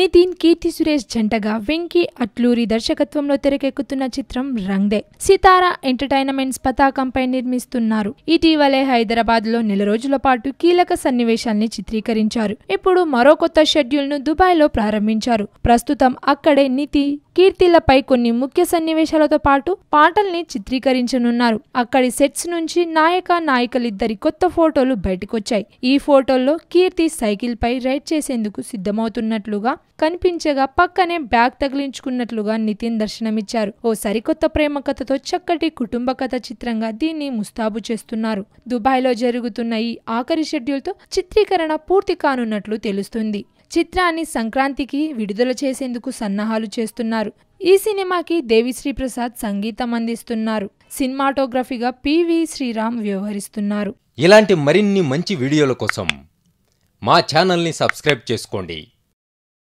నితిన్ కీర్తి సురేష్ జంటగా వెంకీ అట్లూరి దర్శకత్వంలో తెరకెక్కుతున్న చిత్రం రంగ్దే సితారా ఎంటర్టైన్మెంట్స్ పతాకంపై నిర్మిస్తున్నారు ఇటీవలే హైదరాబాద్ లో నెల రోజుల పాటు కీలక సన్నివేశాల్ని చిత్రీకరించారు ఇప్పుడు మరో కొత్త షెడ్యూల్ ను దుబాయ్ లో ప్రారంభించారు ప్రస్తుతం అక్కడే నితి కీర్తిలపై కొన్ని ముఖ్య సన్నివేశాలతో పాటు పాటల్ని చిత్రీకరించనున్నారు అక్కడి సెట్స్ నుంచి నాయక నాయకులిద్దరి కొత్త ఫోటోలు బయటకొచ్చాయి ఈ ఫోటోల్లో కీర్తి సైకిల్ పై రైడ్ చేసేందుకు సిద్ధమవుతున్నట్లుగా కనిపించగా పక్కనే బ్యాగ్ తగిలించుకున్నట్లుగా నితిన్ దర్శనమిచ్చారు ఓ సరికొత్త ప్రేమ కథతో చక్కటి కుటుంబ కథ చిత్రంగా దీన్ని ముస్తాబు చేస్తున్నారు దుబాయ్లో జరుగుతున్న ఈ ఆఖరి షెడ్యూల్తో చిత్రీకరణ పూర్తి కానున్నట్లు తెలుస్తుంది చిత్రాన్ని సంక్రాంతికి విడుదల చేసేందుకు సన్నాహాలు చేస్తున్నారు ఈ సినిమాకి దేవిశ్రీ ప్రసాద్ సంగీతం అందిస్తున్నారు సినిమాటోగ్రఫీగా పివి శ్రీరామ్ వ్యవహరిస్తున్నారు ఇలాంటి మరిన్ని మంచి వీడియోల కోసం మా ఛానల్ని సబ్స్క్రైబ్ చేసుకోండి